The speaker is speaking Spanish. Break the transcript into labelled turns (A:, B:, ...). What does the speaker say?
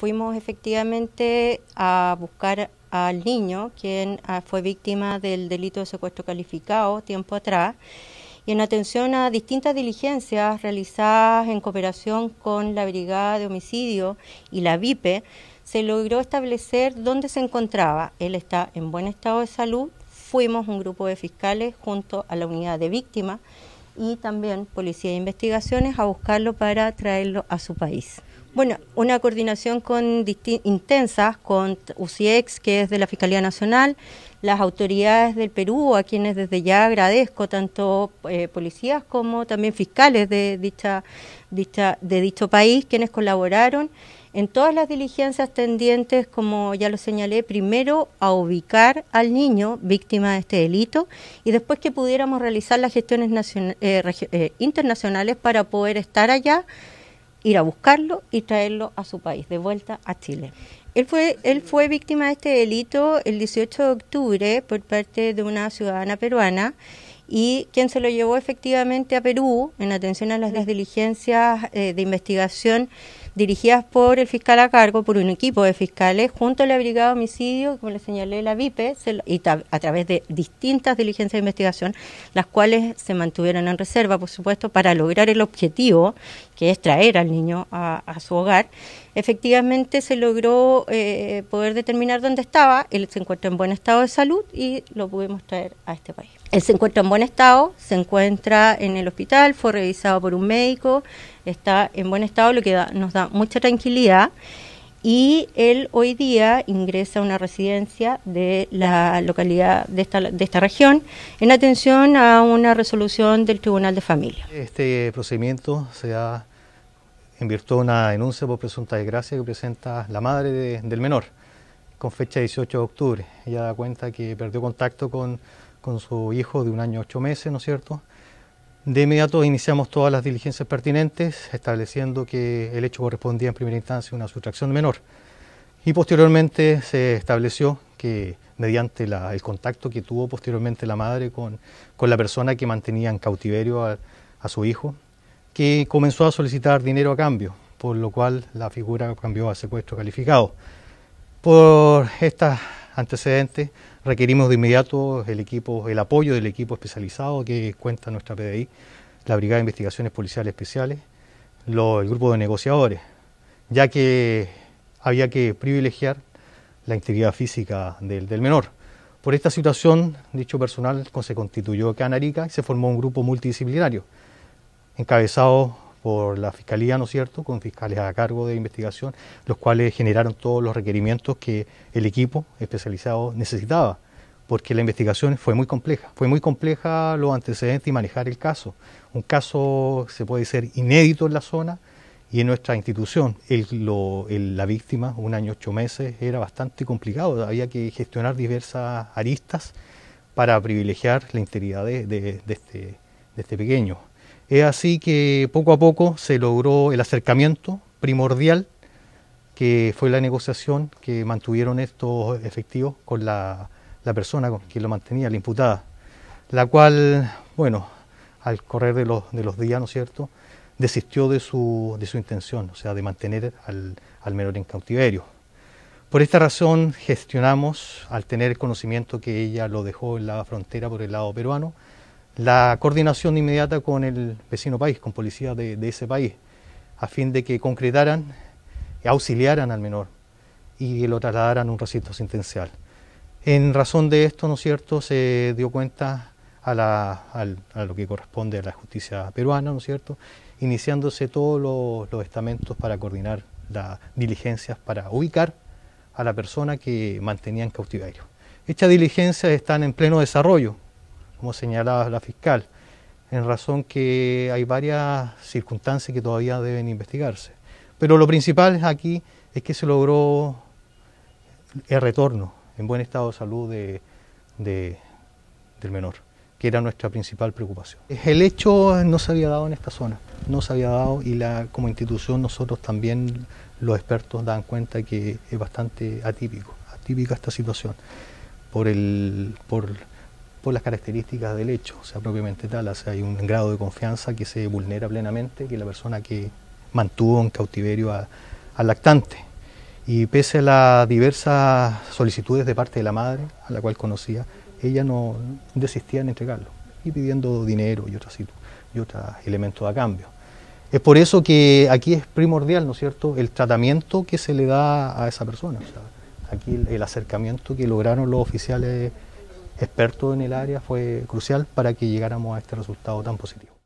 A: fuimos efectivamente a buscar al niño, quien ah, fue víctima del delito de secuestro calificado tiempo atrás, y en atención a distintas diligencias realizadas en cooperación con la Brigada de Homicidio y la VIPE, se logró establecer dónde se encontraba. Él está en buen estado de salud, fuimos un grupo de fiscales junto a la unidad de víctimas y también policía de investigaciones a buscarlo para traerlo a su país. Bueno, una coordinación con intensa con UCIEX, que es de la Fiscalía Nacional, las autoridades del Perú, a quienes desde ya agradezco, tanto eh, policías como también fiscales de, de dicho país, quienes colaboraron en todas las diligencias tendientes, como ya lo señalé, primero a ubicar al niño víctima de este delito y después que pudiéramos realizar las gestiones eh, eh, internacionales para poder estar allá ir a buscarlo y traerlo a su país, de vuelta a Chile. Él fue, él fue víctima de este delito el 18 de octubre por parte de una ciudadana peruana y quien se lo llevó efectivamente a Perú en atención a las mm. diligencias eh, de investigación dirigidas por el fiscal a cargo, por un equipo de fiscales, junto a la Brigada de Homicidio, como le señalé, la VIPE, y a través de distintas diligencias de investigación, las cuales se mantuvieron en reserva, por supuesto, para lograr el objetivo, que es traer al niño a, su hogar. Efectivamente, se logró eh, poder determinar dónde estaba, él se encuentra en buen estado de salud y lo pudimos traer a este país. Él se encuentra en buen estado, se encuentra en el hospital, fue revisado por un médico, está en buen estado, lo que nos da mucha tranquilidad. Y él hoy día ingresa a una residencia de la localidad de esta, de esta región en atención a una resolución del Tribunal de Familia.
B: Este procedimiento se da en virtud de una denuncia por presunta desgracia que presenta la madre del menor con fecha 18 de octubre. Ella da cuenta que perdió contacto con con su hijo de un año ocho meses, ¿no es cierto? De inmediato iniciamos todas las diligencias pertinentes, estableciendo que el hecho correspondía en primera instancia a una sustracción menor. Y posteriormente se estableció que mediante el contacto que tuvo posteriormente la madre con, la persona que mantenía en cautiverio a, su hijo, que comenzó a solicitar dinero a cambio, por lo cual la figura cambió a secuestro calificado. Por estas antecedentes, requerimos de inmediato el, equipo, el apoyo del equipo especializado que cuenta nuestra PDI, la Brigada de Investigaciones Policiales Especiales, el grupo de negociadores, ya que había que privilegiar la integridad física del, menor. Por esta situación, dicho personal se constituyó acá en y se formó un grupo multidisciplinario, encabezado por la Fiscalía, ¿no es cierto?, con fiscales a cargo de investigación, los cuales generaron todos los requerimientos que el equipo especializado necesitaba, porque la investigación fue muy compleja. Fue muy compleja los antecedentes y manejar el caso. Un caso, se puede decir, inédito en la zona y en nuestra institución. la víctima, un año, ocho meses, era bastante complicado. Había que gestionar diversas aristas para privilegiar la integridad de este, este pequeño. Es así que poco a poco se logró el acercamiento primordial, que fue la negociación que mantuvieron estos efectivos con la, persona persona quien lo mantenía, la imputada, la cual, bueno, al correr de los, días, ¿no es cierto?, desistió de su, intención, o sea, de mantener al, al menor en cautiverio. Por esta razón gestionamos, al tener el conocimiento que ella lo dejó en la frontera por el lado peruano, la coordinación inmediata con el vecino país, con policías de, ese país, a fin de que concretaran, y auxiliaran al menor y lo trasladaran a un recinto sentencial. En razón de esto, ¿no es cierto?, se dio cuenta a, lo que corresponde a la justicia peruana, ¿no es cierto?, iniciándose todos los, los estamentos para coordinar las diligencias para ubicar a la persona que mantenía en cautiverio. Estas diligencias están en pleno desarrollo, como señalaba la fiscal, en razón que hay varias circunstancias que todavía deben investigarse. Pero lo principal aquí es que se logró el retorno en buen estado de salud del menor, que era nuestra principal preocupación. El hecho no se había dado en esta zona, no se había dado y la, como institución nosotros también, los expertos, dan cuenta que es bastante atípico, atípica esta situación, por, el, por por las características del hecho, o sea, propiamente tal, o hay un grado de confianza que se vulnera plenamente, que la persona que mantuvo en cautiverio al lactante. Y pese a las diversas solicitudes de parte de la madre, a la cual conocía, ella no desistía en entregarlo, y pidiendo dinero y otros, y elementos a cambio. Es por eso que aquí es primordial, ¿no es cierto?, el tratamiento que se le da a esa persona, o sea, aquí el acercamiento que lograron los oficiales experto en el área fue crucial para que llegáramos a este resultado tan positivo.